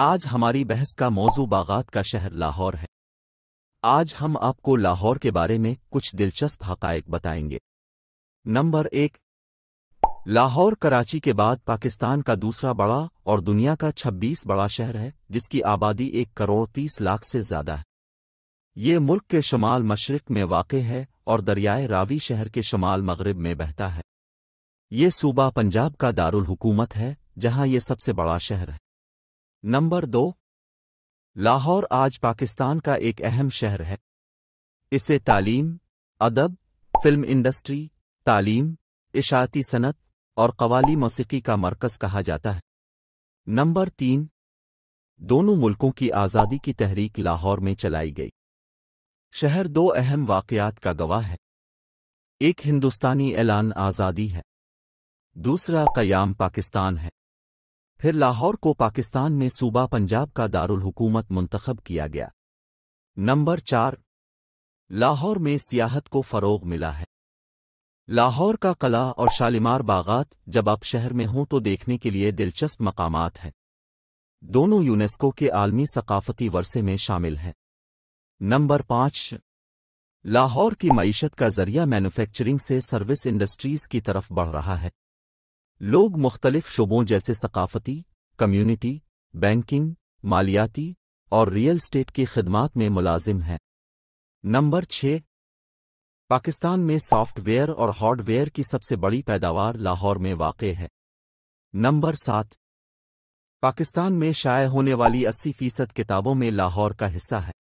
आज हमारी बहस का मौजू बागात का शहर लाहौर है आज हम आपको लाहौर के बारे में कुछ दिलचस्प हकायक बताएंगे नंबर एक लाहौर कराची के बाद पाकिस्तान का दूसरा बड़ा और दुनिया का 26 बड़ा शहर है जिसकी आबादी एक करोड़ तीस लाख से ज्यादा है ये मुल्क के शुमाल मशरक में वाक़ है और दरियाए रावी शहर के शुमाल मगरब में बहता है ये सूबा पंजाब का दारुलकूमत है जहां ये सबसे बड़ा शहर है नंबर दो लाहौर आज पाकिस्तान का एक अहम शहर है इसे तालीम अदब फिल्म इंडस्ट्री तालीम इशाती सनत और कवाली मौसीकी का मरकज़ कहा जाता है नंबर तीन दोनों मुल्कों की आज़ादी की तहरीक लाहौर में चलाई गई शहर दो अहम वाक़ात का गवाह है एक हिंदुस्तानी ऐलान आज़ादी है दूसरा कयाम पाकिस्तान है फिर लाहौर को पाकिस्तान में सूबा पंजाब का दारुल हुकूमत मुंतखब किया गया नंबर चार लाहौर में सियाहत को फ़रोग मिला है लाहौर का कला और शालीमार बागात जब आप शहर में हों तो देखने के लिए दिलचस्प मकाम हैं दोनों यूनेस्को के आलमी सकाफती वर्से में शामिल हैं नंबर पांच लाहौर की मीशत का जरिया मैन्युफैक्चरिंग से सर्विस इंडस्ट्रीज़ की तरफ बढ़ रहा है लोग मुख्तलिफ शुबों जैसे सकाफती कम्युनिटी बैंकिंग मालियाती और रियल स्टेट की खदमात में मुलाजिम हैं नंबर छः पाकिस्तान में सॉफ्टवेयर और हार्डवेयर की सबसे बड़ी पैदावार लाहौर में वाक़ है नंबर सात पाकिस्तान में शाये होने वाली अस्सी फीसद किताबों में लाहौर का हिस्सा है